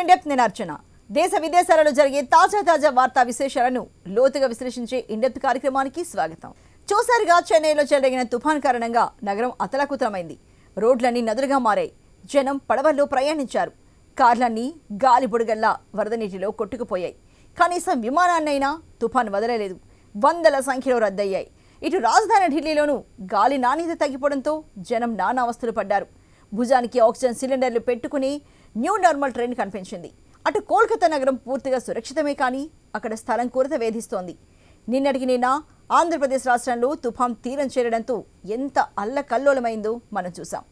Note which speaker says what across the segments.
Speaker 1: in నేను అర్చన దేశ విదేశాలలో జరిగే తాజా తాజా వార్తా విశేషాలను లోతుగా విశ్లేషించే ఇండెప్త్ కార్యక్రమానికి స్వాగతం చూశారుగా చెన్నైలో జరిగిన తుఫాన్ కారణంగా నగరం అతలాకుతలమైంది రోడ్లన్నీ నదులుగా మారాయి జనం పడవల్లో ప్రయాణించారు కార్లన్నీ గాలి బుడగల్లా వరద నీటిలో కొట్టుకుపోయాయి కనీసం విమానాన్నైనా తుఫాన్ వదలలేదు వందల సంఖ్యలో రద్దయ్యాయి ఇటు రాజధాని ఢిల్లీలోనూ గాలి నాణ్యత తగ్గిపోవడంతో జనం నానా అవస్థలు పడ్డారు భుజానికి ఆక్సిజన్ సిలిండర్లు పెట్టుకుని న్యూ నార్మల్ ట్రెండ్ కనిపించింది అటు కోల్కతా నగరం పూర్తిగా సురక్షితమే కానీ అక్కడ స్థలం కొరత వేధిస్తోంది నిన్నటికి నిన్న ఆంధ్రప్రదేశ్ రాష్ట్రంలో తుఫాన్ తీరం చేరడంతో ఎంత అల్లకల్లోలమైందో మనం చూసాం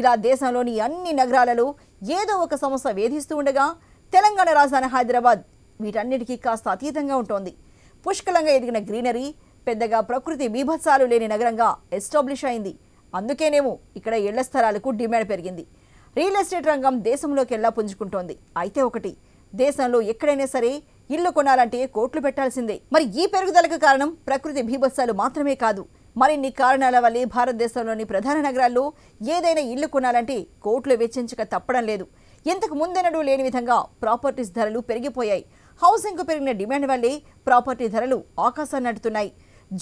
Speaker 1: ఇలా దేశంలోని అన్ని నగరాలలో ఏదో ఒక సమస్య వేధిస్తూ ఉండగా తెలంగాణ రాజధాని హైదరాబాద్ వీటన్నిటికీ కాస్త అతీతంగా ఉంటోంది పుష్కలంగా ఎదిగిన గ్రీనరీ పెద్దగా ప్రకృతి బీభత్సాలు లేని నగరంగా ఎస్టాబ్లిష్ అయింది అందుకేనేమో ఇక్కడ ఇళ్ల స్థలాలకు డిమాండ్ పెరిగింది రియల్ ఎస్టేట్ రంగం దేశంలోకి ఎలా పుంజుకుంటోంది అయితే ఒకటి దేశంలో ఎక్కడైనా సరే ఇల్లు కొనాలంటే కోట్లు పెట్టాల్సిందే మరి ఈ పెరుగుదలకు కారణం ప్రకృతి భీభత్సాలు మాత్రమే కాదు మరిన్ని కారణాల వల్లే భారతదేశంలోని ప్రధాన నగరాల్లో ఏదైనా ఇల్లు కొనాలంటే కోట్లు వెచ్చించక తప్పడం లేదు ఇంతకు ముందెనడూ లేని విధంగా ప్రాపర్టీస్ ధరలు పెరిగిపోయాయి హౌసింగ్కు పెరిగిన డిమాండ్ వల్లే ప్రాపర్టీ ధరలు ఆకాశాన్ని నడుతున్నాయి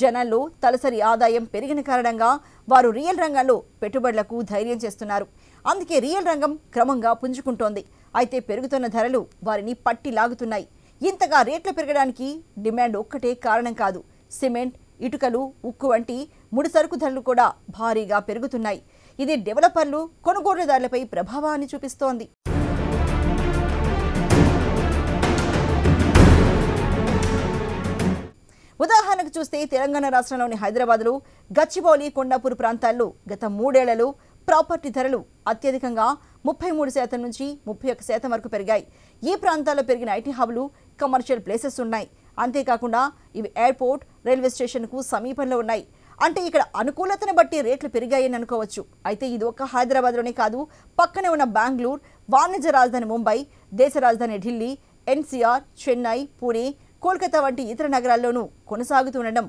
Speaker 1: జనంలో తలసరి ఆదాయం పెరిగిన కారణంగా వారు రియల్ రంగంలో పెట్టుబడులకు ధైర్యం చేస్తున్నారు అందుకే రియల్ రంగం క్రమంగా పుంజుకుంటోంది అయితే పెరుగుతున్న ధరలు వారిని పట్టి లాగుతున్నాయి ఇంతగా రేట్లు పెరగడానికి డిమాండ్ ఒక్కటే కారణం కాదు సిమెంట్ ఇటుకలు ఉక్కు వంటి ముడి సరుకు ధరలు కూడా భారీగా పెరుగుతున్నాయి ఇది డెవలపర్లు కొనుగోలుదారులపై ప్రభావాన్ని చూపిస్తోంది ఉదాహరణకు చూస్తే తెలంగాణ రాష్ట్రంలోని హైదరాబాద్లో గచ్చిబౌలి కొండాపూర్ ప్రాంతాల్లో గత మూడేళ్లలో ప్రాపర్టీ ధరలు అత్యధికంగా ముప్పై మూడు శాతం నుంచి ముప్పై ఒక్క శాతం వరకు పెరిగాయి ఈ ప్రాంతాల్లో పెరిగిన ఐటీ హబ్లు కమర్షియల్ ప్లేసెస్ ఉన్నాయి అంతేకాకుండా ఇవి ఎయిర్పోర్ట్ రైల్వే స్టేషన్కు సమీపంలో ఉన్నాయి అంటే ఇక్కడ అనుకూలతను బట్టి రేట్లు పెరిగాయని అనుకోవచ్చు అయితే ఇది ఒక్క హైదరాబాద్లోనే కాదు పక్కనే ఉన్న బెంగళూరు వాణిజ్య రాజధాని ముంబై దేశ రాజధాని ఢిల్లీ ఎన్సీఆర్ చెన్నై పూణే కోల్కతా వంటి ఇతర నగరాల్లోనూ కొనసాగుతుండడం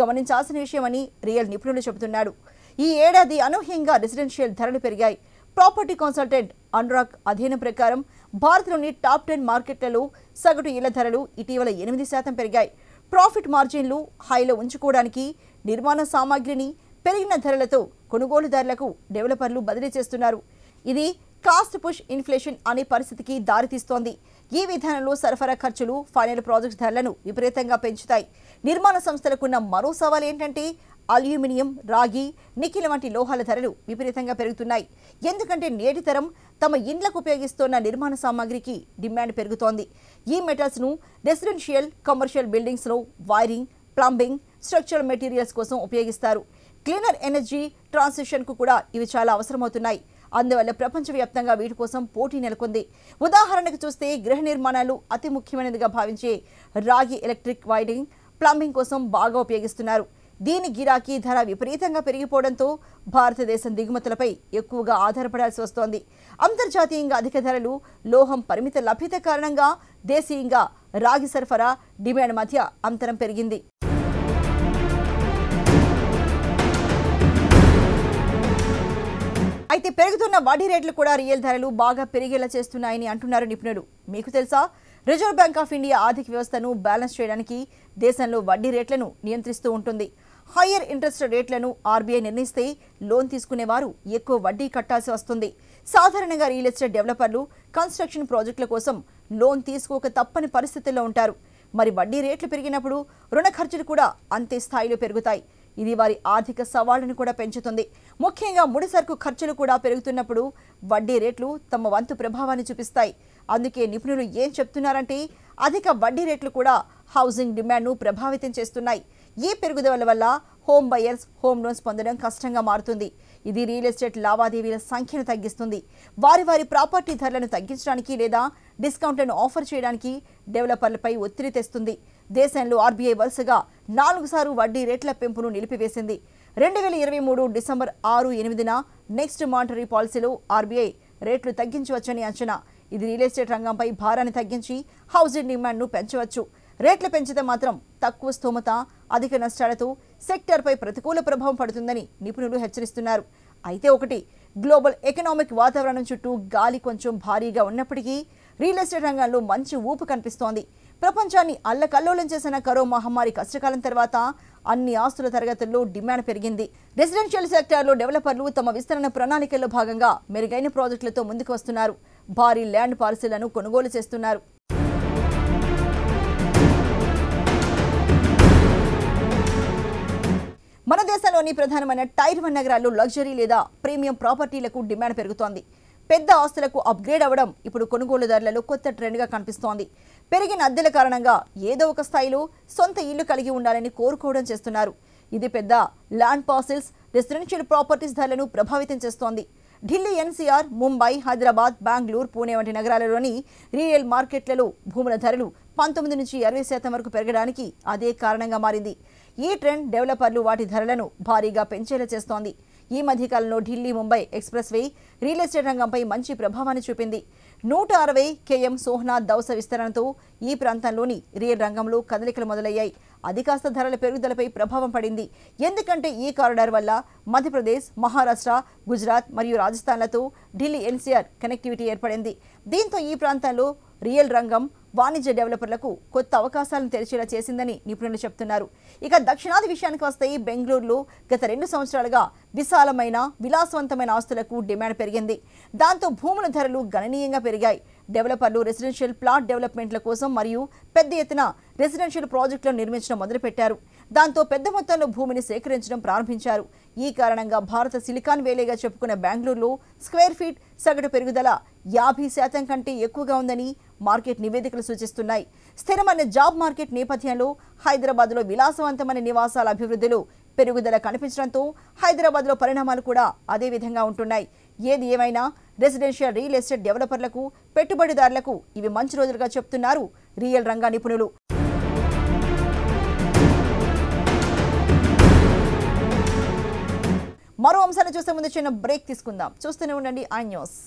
Speaker 1: గమనించాల్సిన విషయమని రియల్ నిపుణులు చెబుతున్నాడు ఈ ఏడాది అనూహ్యంగా రెసిడెన్షియల్ ధరలు పెరిగాయి ప్రాపర్టీ కన్సల్టెంట్ అనురాగ్ అధ్యయనం ప్రకారం భారత్లోని టాప్ టెన్ మార్కెట్లలో సగటు ఇళ్ల ధరలు ఇటీవల ఎనిమిది శాతం పెరిగాయి ప్రాఫిట్ మార్జిన్లు హైలో ఉంచుకోవడానికి నిర్మాణ సామాగ్రిని పెరిగిన ధరలతో కొనుగోలుదారులకు డెవలపర్లు బదిలీ చేస్తున్నారు ఇది కాస్ట్ పుష్ ఇన్ఫ్లేషన్ అనే పరిస్థితికి దారితీస్తోంది ఈ విధానంలో సరఫరా ఖర్చులు ఫైనల్ ప్రాజెక్ట్ ధరలను విపరీతంగా పెంచుతాయి నిర్మాణ సంస్థలకున్న మరో సవాల్ ఏంటంటే అల్యూమినియం రాగి నిఖిల వంటి లోహాల ధరలు విపరీతంగా పెరుగుతున్నాయి ఎందుకంటే నేటి తరం తమ ఇండ్లకు ఉపయోగిస్తున్న నిర్మాణ సామాగ్రికి డిమాండ్ పెరుగుతోంది ఈ మెటల్స్ను రెసిడెన్షియల్ కమర్షియల్ బిల్డింగ్స్లో వైరింగ్ ప్లంబింగ్ స్ట్రక్చరల్ మెటీరియల్స్ కోసం ఉపయోగిస్తారు క్లీనర్ ఎనర్జీ ట్రాన్సిషన్కు కూడా ఇవి చాలా అవసరమవుతున్నాయి అందువల్ల ప్రపంచవ్యాప్తంగా వీటి కోసం పోటీ నెలకొంది ఉదాహరణకు చూస్తే గృహ నిర్మాణాలు అతి ముఖ్యమైనదిగా భావించే రాగి ఎలక్ట్రిక్ వైరింగ్ ప్లంబింగ్ కోసం బాగా ఉపయోగిస్తున్నారు దీని గిరాకీ ధర విపరీతంగా పెరిగిపోవడంతో భారతదేశం దిగుమతులపై ఎక్కువగా ఆధారపడాల్సి వస్తోంది అంతర్జాతీయంగా అధిక ధరలు లోహం పరిమిత లభ్యత కారణంగా దేశీయంగా రాగి సరఫరా డిమాండ్ మధ్య అంతరం పెరిగింది అయితే పెరుగుతున్న వడ్డీ రేట్లు కూడా రియల్ ధరలు బాగా పెరిగేలా చేస్తున్నాయని అంటున్నారు నిపుణులు మీకు తెలుసా రిజర్వ్ బ్యాంక్ ఆఫ్ ఇండియా ఆర్థిక వ్యవస్థను బ్యాలెన్స్ చేయడానికి దేశంలో వడ్డీ రేట్లను నియంత్రిస్తూ ఉంటుంది హయ్యర్ ఇంట్రెస్ట్ రేట్లను ఆర్బీఐ నిర్ణయిస్తే లోన్ తీసుకునేవారు ఎక్కువ వడ్డీ కట్టాల్సి వస్తుంది సాధారణంగా రియల్ ఎస్టేట్ డెవలపర్లు కన్స్ట్రక్షన్ ప్రాజెక్టుల కోసం లోన్ తీసుకోక తప్పని పరిస్థితుల్లో ఉంటారు మరి వడ్డీ రేట్లు పెరిగినప్పుడు రుణ ఖర్చులు కూడా అంతే స్థాయిలో పెరుగుతాయి ఇది వారి ఆర్థిక సవాళ్లను కూడా పెంచుతుంది ముఖ్యంగా ముడి సరుకు ఖర్చులు కూడా పెరుగుతున్నప్పుడు వడ్డీ రేట్లు తమ వంతు ప్రభావాన్ని చూపిస్తాయి అందుకే నిపుణులు ఏం చెప్తున్నారంటే అధిక వడ్డీ రేట్లు కూడా హౌసింగ్ డిమాండ్ను ప్రభావితం చేస్తున్నాయి ఈ పెరుగుదల వల్ల హోమ్ బయర్స్ హోమ్ లోన్స్ పొందడం కష్టంగా మారుతుంది ఇది రియల్ ఎస్టేట్ లావాదేవీల సంఖ్యను తగ్గిస్తుంది వారి వారి ప్రాపర్టీ ధరలను తగ్గించడానికి లేదా డిస్కౌంట్లను ఆఫర్ చేయడానికి డెవలపర్లపై ఒత్తిడి తెస్తుంది దేశంలో ఆర్బీఐ వరుసగా నాలుగుసార్లు వడ్డీ రేట్ల పెంపును నిలిపివేసింది రెండు వేల ఇరవై మూడు డిసెంబర్ ఆరు ఎనిమిదిన నెక్స్ట్ మానిటరీ పాలసీలో ఆర్బీఐ రేట్లు తగ్గించవచ్చని అంచనా ఇది రియల్ ఎస్టేట్ రంగంపై భారాన్ని తగ్గించి హౌసింగ్ డిమాండ్ను పెంచవచ్చు రేట్లు పెంచితే మాత్రం తక్కువ స్తోమత అధిక నష్టాలతో సెక్టార్పై ప్రతికూల ప్రభావం పడుతుందని నిపుణులు హెచ్చరిస్తున్నారు అయితే ఒకటి గ్లోబల్ ఎకనామిక్ వాతావరణం చుట్టూ గాలి కొంచెం భారీగా ఉన్నప్పటికీ రియల్ ఎస్టేట్ రంగంలో మంచి ఊపు కనిపిస్తోంది ప్రపంచాన్ని అల్లకల్లోలం చేసిన కరో మహమ్మారి కష్టకాలం తర్వాత అన్ని ఆస్తుల తరగతుల్లో డిమాండ్ పెరిగింది రెసిడెన్షియల్ సెక్టార్లో డెవలపర్లు తమ విస్తరణ ప్రణాళికల్లో భాగంగా మెరుగైన ప్రాజెక్టులతో ముందుకు వస్తున్నారు భారీ ల్యాండ్ పాలసీలను కొనుగోలు చేస్తున్నారు మన దేశంలోని ప్రధానమైన టైర్ వన్ నగరాల్లో లగ్జరీ లేదా ప్రీమియం ప్రాపర్టీలకు డిమాండ్ పెరుగుతోంది పెద్ద ఆస్తులకు అప్గ్రేడ్ అవ్వడం ఇప్పుడు కొనుగోలుదారులలో కొత్త ట్రెండ్గా కనిపిస్తోంది పెరిగిన అద్దెల కారణంగా ఏదో ఒక స్థాయిలో సొంత ఇల్లు కలిగి ఉండాలని కోరుకోవడం చేస్తున్నారు ఇది పెద్ద ల్యాండ్ పార్సిల్స్ రెసిడెన్షియల్ ప్రాపర్టీస్ ధరలను ప్రభావితం చేస్తోంది ఢిల్లీ ఎన్సీఆర్ ముంబై హైదరాబాద్ బెంగళూరు పూణే వంటి నగరాలలోని రియల్ మార్కెట్లలో భూముల ధరలు పంతొమ్మిది నుంచి ఇరవై శాతం వరకు పెరగడానికి అదే కారణంగా మారింది ఈ ట్రెండ్ డెవలపర్లు వాటి ధరలను భారీగా పెంచేలా చేస్తోంది ఈ మధ్యకాలంలో Delhi Mumbai expressway real estate రంగంపై మంచి ప్రభావాన్ని చూపింది నూట అరవై కేఎం సోహ్నా దౌస విస్తరణతో ఈ ప్రాంతంలోని రియల్ రంగంలో కదలికలు మొదలయ్యాయి అది కాస్త ధరల పెరుగుదలపై ప్రభావం పడింది ఎందుకంటే ఈ కారిడార్ వల్ల మధ్యప్రదేశ్ మహారాష్ట్ర గుజరాత్ మరియు రాజస్థాన్లతో ఢిల్లీ ఎన్సీఆర్ కనెక్టివిటీ ఏర్పడింది దీంతో ఈ ప్రాంతాల్లో రియల్ రంగం వాణిజ్య డెవలపర్లకు కొత్త అవకాశాలను తెరిచేలా చేసిందని నిపుణులు చెప్తున్నారు ఇక దక్షిణాది విషయానికి వస్తే బెంగళూరులో గత రెండు సంవత్సరాలుగా విశాలమైన విలాసవంతమైన ఆస్తులకు డిమాండ్ పెరిగింది దాంతో భూముల ధరలు గణనీయంగా పెరిగాయి డెవలపర్లు రెసిడెన్షియల్ ప్లాట్ డెవలప్మెంట్ల కోసం మరియు పెద్ద ఎత్తున రెసిడెన్షియల్ ప్రాజెక్టులను నిర్మించడం మొదలుపెట్టారు దాంతో పెద్ద మొత్తంలో భూమిని సేకరించడం ప్రారంభించారు ఈ కారణంగా భారత సిలికాన్ వేలేగా చెప్పుకున్న బెంగళూరులో స్క్వేర్ ఫీట్ సగటు పెరుగుదల యాభై శాతం కంటే ఎక్కువగా ఉందని మార్కెట్ నివేదికలు సూచిస్తున్నాయి స్థిరమైన జాబ్ మార్కెట్ నేపథ్యంలో హైదరాబాద్లో విలాసవంతమైన నివాసాల అభివృద్ధిలో పెరుగుదల కనిపించడంతో హైదరాబాద్లో పరిణామాలు కూడా అదే విధంగా ఉంటున్నాయి ఏది ఏమైనా రెసిడెన్షియల్ రియల్ ఎస్టేట్ డెవలపర్లకు పెట్టుబడిదారులకు ఇవి మంచి రోజులుగా చెప్తున్నారు రియల్ రంగ నిపుణులు మరో అంశాన్ని చూసే ముందు చిన్న బ్రేక్ తీసుకుందాం చూస్తూనే ఉండండి ఐ న్యూస్